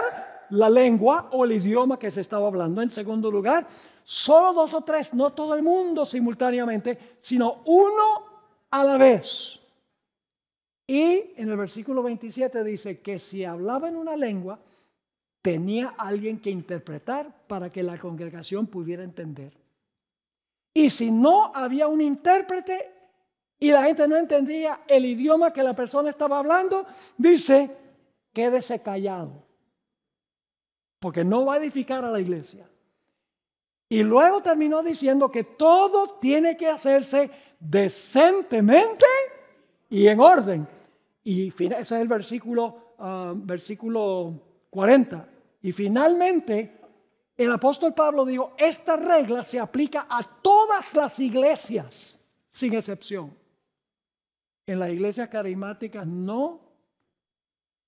la lengua o el idioma que se estaba hablando. En segundo lugar, solo dos o tres, no todo el mundo simultáneamente, sino uno a la vez. Y en el versículo 27 dice que si hablaba en una lengua, tenía alguien que interpretar para que la congregación pudiera entender. Y si no había un intérprete y la gente no entendía el idioma que la persona estaba hablando, dice, quédese callado, porque no va a edificar a la iglesia. Y luego terminó diciendo que todo tiene que hacerse decentemente y en orden. Y ese es el versículo, ah, versículo 40. Y finalmente, el apóstol Pablo dijo, esta regla se aplica a todas las iglesias, sin excepción. En las iglesias carismáticas no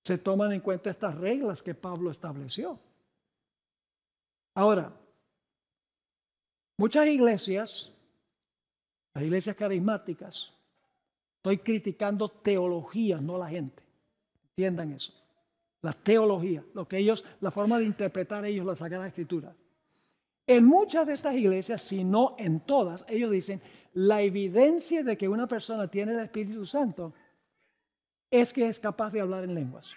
se toman en cuenta estas reglas que Pablo estableció. Ahora, muchas iglesias, las iglesias carismáticas, estoy criticando teología, no la gente. Entiendan eso la teología, lo que ellos, la forma de interpretar ellos la Sagrada Escritura. En muchas de estas iglesias, si no en todas, ellos dicen, la evidencia de que una persona tiene el Espíritu Santo es que es capaz de hablar en lenguas.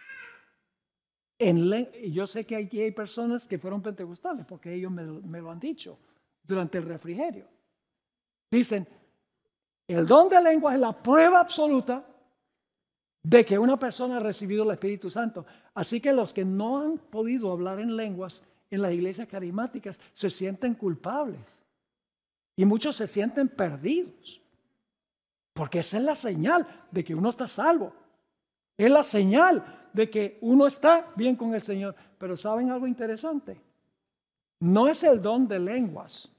En yo sé que aquí hay personas que fueron pentecostales, porque ellos me, me lo han dicho durante el refrigerio. Dicen, el don de lenguas es la prueba absoluta de que una persona ha recibido el Espíritu Santo. Así que los que no han podido hablar en lenguas en las iglesias carismáticas se sienten culpables y muchos se sienten perdidos. Porque esa es la señal de que uno está salvo. Es la señal de que uno está bien con el Señor. Pero ¿saben algo interesante? No es el don de lenguas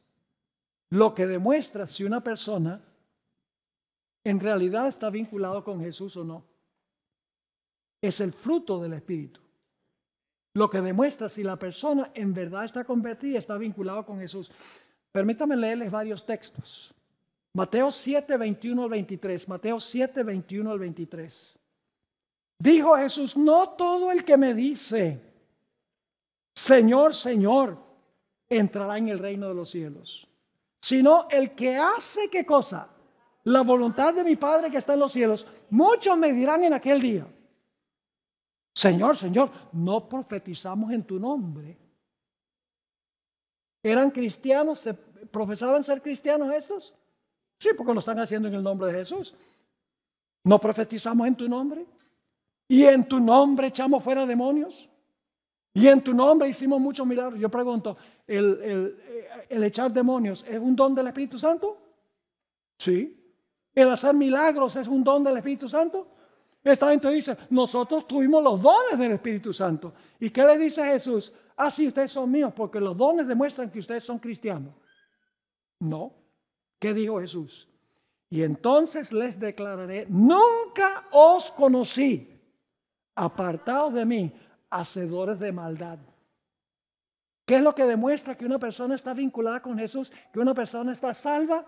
lo que demuestra si una persona en realidad está vinculado con Jesús o no es el fruto del Espíritu. Lo que demuestra si la persona en verdad está convertida, está vinculada con Jesús. Permítame leerles varios textos. Mateo 7, 21 al 23. Mateo 7, 21 al 23. Dijo Jesús, no todo el que me dice, Señor, Señor, entrará en el reino de los cielos, sino el que hace qué cosa? La voluntad de mi Padre que está en los cielos. Muchos me dirán en aquel día, Señor, Señor, no profetizamos en tu nombre. ¿Eran cristianos? ¿Se profesaban ser cristianos estos? Sí, porque lo están haciendo en el nombre de Jesús. ¿No profetizamos en tu nombre? ¿Y en tu nombre echamos fuera demonios? ¿Y en tu nombre hicimos muchos milagros? Yo pregunto, ¿el, el echar demonios es un don del Espíritu Santo? Sí. ¿El hacer milagros es un don del Espíritu Santo? Esta gente dice, nosotros tuvimos los dones del Espíritu Santo. ¿Y qué le dice Jesús? Ah, ustedes son míos porque los dones demuestran que ustedes son cristianos. No. ¿Qué dijo Jesús? Y entonces les declararé, nunca os conocí, apartados de mí, hacedores de maldad. ¿Qué es lo que demuestra que una persona está vinculada con Jesús? Que una persona está salva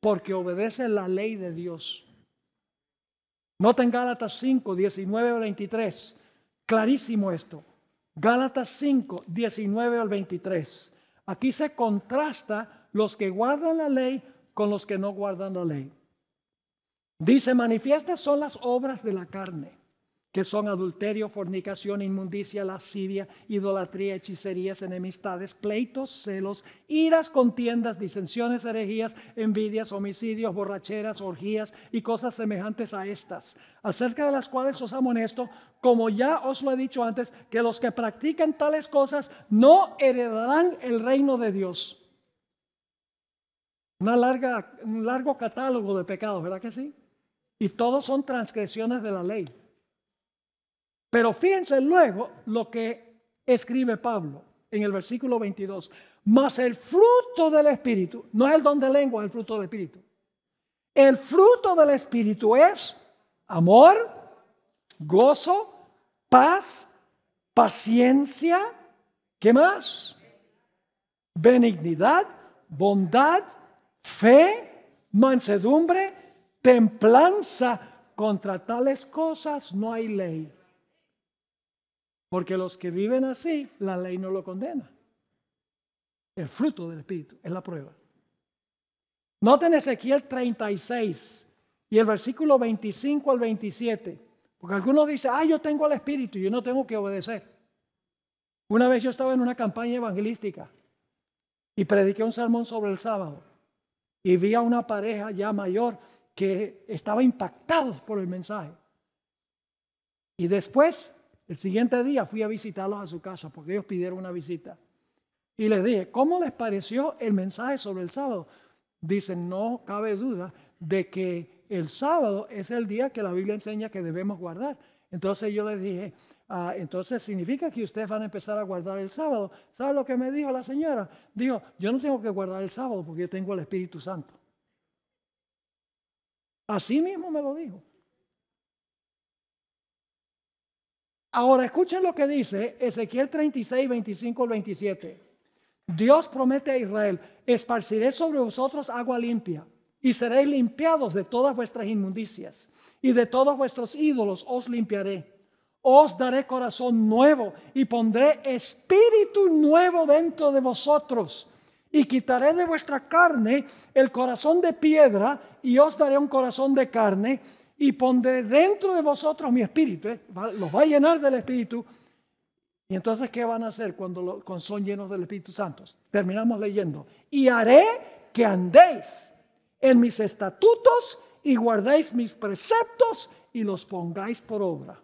porque obedece la ley de Dios. Noten Gálatas 5, 19 al 23. Clarísimo esto. Gálatas 5, 19 al 23. Aquí se contrasta los que guardan la ley con los que no guardan la ley. Dice, manifiestas son las obras de la carne que son adulterio, fornicación, inmundicia, lascivia, idolatría, hechicerías, enemistades, pleitos, celos, iras, contiendas, disensiones, herejías, envidias, homicidios, borracheras, orgías y cosas semejantes a estas, acerca de las cuales os amonesto, como ya os lo he dicho antes, que los que practican tales cosas no heredarán el reino de Dios. un largo catálogo de pecados, ¿verdad que sí? Y todos son transgresiones de la ley. Pero fíjense luego lo que escribe Pablo en el versículo 22. Mas el fruto del Espíritu, no es el don de lengua, el fruto del Espíritu. El fruto del Espíritu es amor, gozo, paz, paciencia, ¿qué más? Benignidad, bondad, fe, mansedumbre, templanza. Contra tales cosas no hay ley. Porque los que viven así, la ley no lo condena. El fruto del Espíritu es la prueba. Noten Ezequiel 36 y el versículo 25 al 27. Porque algunos dicen, ah, yo tengo el Espíritu, yo no tengo que obedecer. Una vez yo estaba en una campaña evangelística y prediqué un sermón sobre el sábado y vi a una pareja ya mayor que estaba impactada por el mensaje. Y después el siguiente día fui a visitarlos a su casa porque ellos pidieron una visita. Y les dije, ¿cómo les pareció el mensaje sobre el sábado? Dicen, no cabe duda de que el sábado es el día que la Biblia enseña que debemos guardar. Entonces yo les dije, ah, entonces significa que ustedes van a empezar a guardar el sábado. ¿Sabe lo que me dijo la señora? Dijo, yo no tengo que guardar el sábado porque yo tengo el Espíritu Santo. Así mismo me lo dijo. Ahora escuchen lo que dice Ezequiel 36, 25 al 27. Dios promete a Israel, esparciré sobre vosotros agua limpia y seréis limpiados de todas vuestras inmundicias y de todos vuestros ídolos os limpiaré. Os daré corazón nuevo y pondré espíritu nuevo dentro de vosotros y quitaré de vuestra carne el corazón de piedra y os daré un corazón de carne y pondré dentro de vosotros mi espíritu. ¿eh? Los va a llenar del espíritu. Y entonces, ¿qué van a hacer cuando, cuando son llenos del Espíritu Santo? Terminamos leyendo. Y haré que andéis en mis estatutos y guardéis mis preceptos y los pongáis por obra.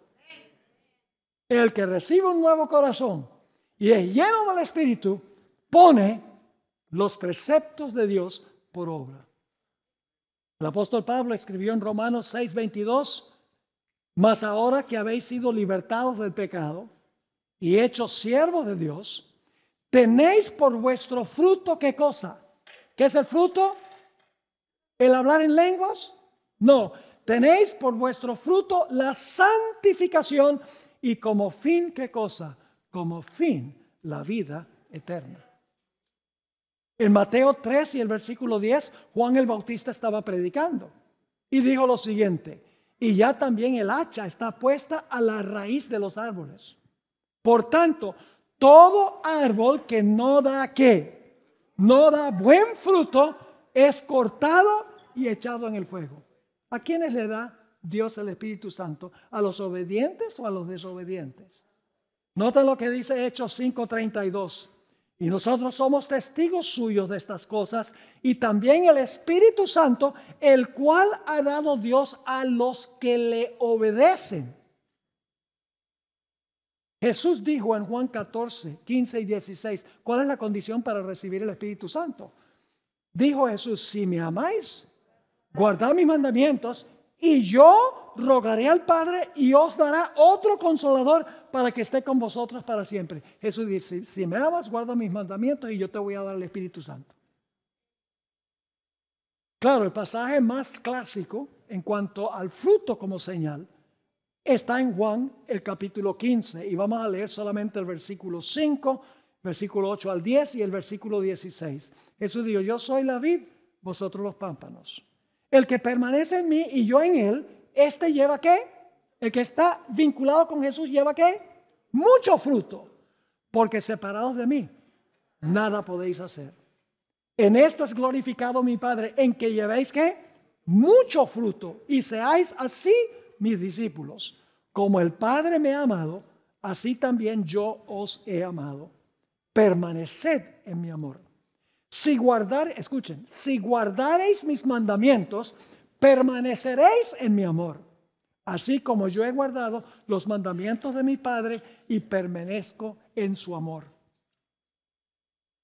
El que recibe un nuevo corazón y es lleno del Espíritu, pone los preceptos de Dios por obra. El apóstol Pablo escribió en Romanos 6:22, mas ahora que habéis sido libertados del pecado y hechos siervos de Dios, tenéis por vuestro fruto qué cosa? ¿Qué es el fruto? ¿El hablar en lenguas? No, tenéis por vuestro fruto la santificación y como fin qué cosa? Como fin la vida eterna. En Mateo 3 y el versículo 10, Juan el Bautista estaba predicando y dijo lo siguiente, y ya también el hacha está puesta a la raíz de los árboles. Por tanto, todo árbol que no da qué, no da buen fruto, es cortado y echado en el fuego. ¿A quiénes le da Dios el Espíritu Santo? ¿A los obedientes o a los desobedientes? Nota lo que dice Hechos 5:32. Y nosotros somos testigos suyos de estas cosas y también el Espíritu Santo, el cual ha dado Dios a los que le obedecen. Jesús dijo en Juan 14, 15 y 16, ¿cuál es la condición para recibir el Espíritu Santo? Dijo Jesús, si me amáis, guardad mis mandamientos y yo rogaré al Padre y os dará otro consolador para que esté con vosotros para siempre. Jesús dice, si me amas, guarda mis mandamientos y yo te voy a dar el Espíritu Santo. Claro, el pasaje más clásico en cuanto al fruto como señal está en Juan el capítulo 15 y vamos a leer solamente el versículo 5, versículo 8 al 10 y el versículo 16. Jesús dijo, yo soy la vid, vosotros los pámpanos. El que permanece en mí y yo en él, este lleva qué? El que está vinculado con Jesús lleva qué? Mucho fruto. Porque separados de mí, nada podéis hacer. En esto es glorificado mi Padre, en que llevéis qué? Mucho fruto y seáis así mis discípulos. Como el Padre me ha amado, así también yo os he amado. Permaneced en mi amor. Si guardar, escuchen, si guardareis mis mandamientos, permaneceréis en mi amor, así como yo he guardado los mandamientos de mi Padre y permanezco en su amor.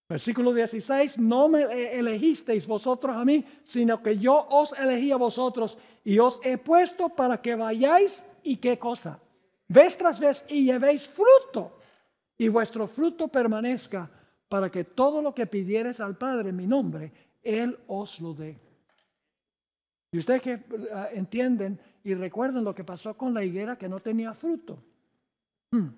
Versículo 16, no me e, elegisteis vosotros a mí, sino que yo os elegí a vosotros y os he puesto para que vayáis y qué cosa, vez tras vez y llevéis fruto y vuestro fruto permanezca para que todo lo que pidieres al Padre en mi nombre, Él os lo dé. Y ustedes que ah, entienden y recuerden lo que pasó con la higuera que no tenía fruto. Hmm.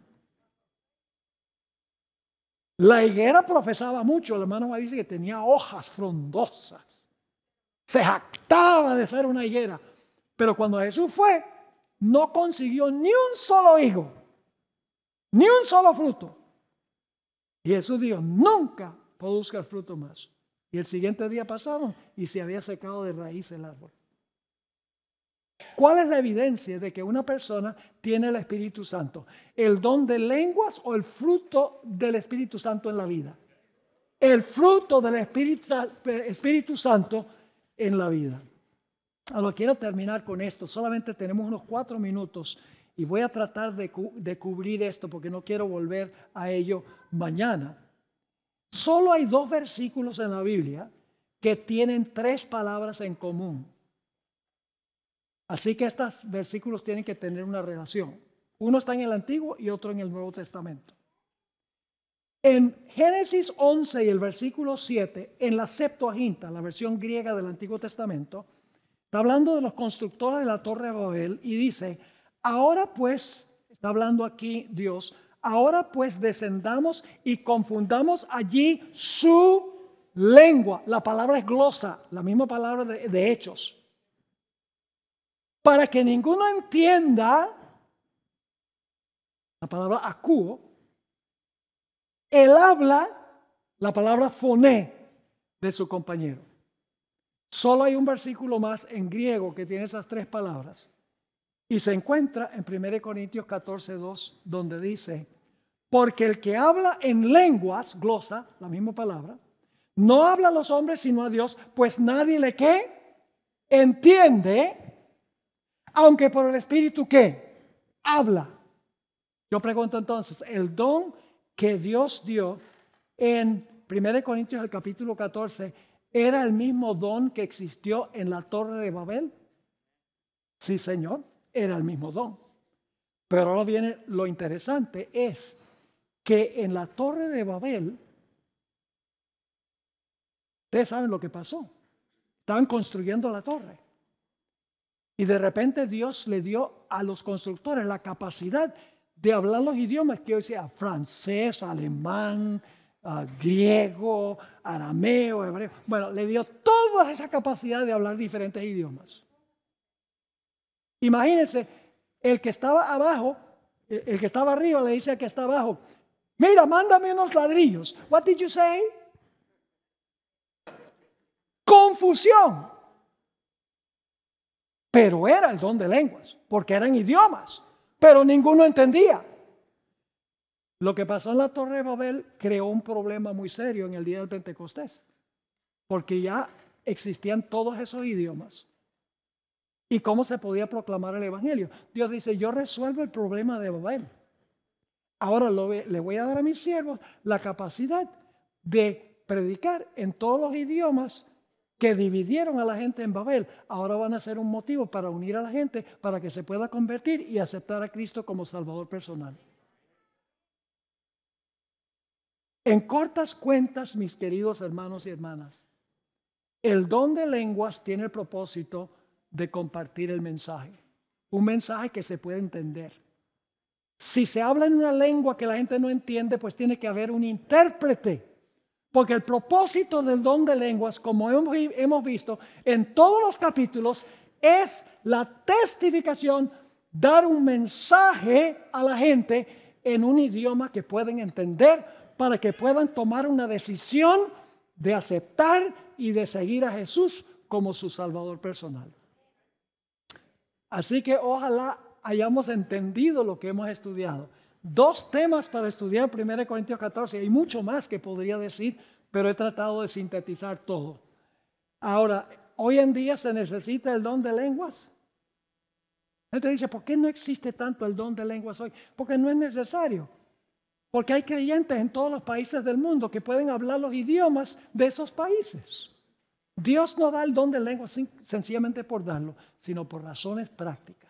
La higuera profesaba mucho, el hermano dice que tenía hojas frondosas. Se jactaba de ser una higuera. Pero cuando Jesús fue, no consiguió ni un solo higo, ni un solo fruto. Y Jesús dijo, nunca produzca el fruto más. Y el siguiente día pasaron y se había secado de raíz el árbol. ¿Cuál es la evidencia de que una persona tiene el Espíritu Santo? ¿El don de lenguas o el fruto del Espíritu Santo en la vida? El fruto del Espíritu, Santo en la vida. Ahora quiero terminar con esto. Solamente tenemos unos cuatro minutos y voy a tratar de cubrir esto porque no quiero volver a ello mañana. Solo hay dos versículos en la Biblia que tienen tres palabras en común Así que estos versículos tienen que tener una relación. Uno está en el Antiguo y otro en el Nuevo Testamento. En Génesis 11 y el versículo 7, en la Septuaginta, la versión griega del Antiguo Testamento, está hablando de los constructores de la Torre de Babel y dice, ahora pues, está hablando aquí Dios, ahora pues descendamos y confundamos allí su lengua. La palabra es glosa, la misma palabra de, de hechos para que ninguno entienda, la palabra acuo, él habla la palabra foné de su compañero. Solo hay un versículo más en griego que tiene esas tres palabras. Y se encuentra en 1 Corintios 14, 2, donde dice, porque el que habla en lenguas, glosa, la misma palabra, no habla a los hombres sino a Dios, pues nadie le que entiende, aunque por el Espíritu que habla. Yo pregunto entonces, el don que Dios dio en 1 Corintios el capítulo 14, ¿era el mismo don que existió en la torre de Babel? Sí, Señor, era el mismo don. Pero ahora viene lo interesante, es que en la torre de Babel, ustedes saben lo que pasó, estaban construyendo la torre. Y de repente Dios le dio a los constructores la capacidad de hablar los idiomas que hoy sea francés, alemán, griego, arameo, hebreo. Bueno, le dio toda esa capacidad de hablar diferentes idiomas. Imagínense, el que estaba abajo, e-, el que estaba arriba le dice al que está abajo, mira, mándame unos ladrillos. What did you say? Confusión pero era el don de lenguas, porque eran idiomas, pero ninguno entendía. Lo que pasó en la Torre de Babel creó un problema muy serio en el día del Pentecostés, porque ya existían todos esos idiomas. ¿Y cómo se podía proclamar el Evangelio? Dios dice, yo resuelvo el problema de Babel. Ahora le voy a dar a mis siervos la capacidad de predicar en todos los idiomas que dividieron a la gente en Babel, ahora van a ser un motivo para unir a la gente para que se pueda convertir y aceptar a Cristo como Salvador personal. En cortas cuentas, mis queridos hermanos y hermanas, el don de lenguas tiene el propósito de compartir el mensaje, un mensaje que se puede entender. Si se habla en una lengua que la gente no entiende, pues tiene que haber un intérprete porque el propósito del don de lenguas, como hemos visto en todos los capítulos, es la testificación, dar un mensaje a la gente en un idioma que pueden entender para que puedan tomar una decisión de aceptar y de seguir a Jesús como su Salvador personal. Así que ojalá hayamos entendido lo que hemos estudiado dos temas para estudiar 1 Corintios 14. Hay mucho más que podría decir, pero he tratado de sintetizar todo. Ahora, hoy en día se necesita el don de lenguas. ¿Entonces dice, ¿por qué no existe tanto el don de lenguas hoy? Porque no es necesario. Porque hay creyentes en todos los países del mundo que pueden hablar los idiomas de esos países. Dios no da el don de lenguas sencillamente por darlo, sino por razones prácticas.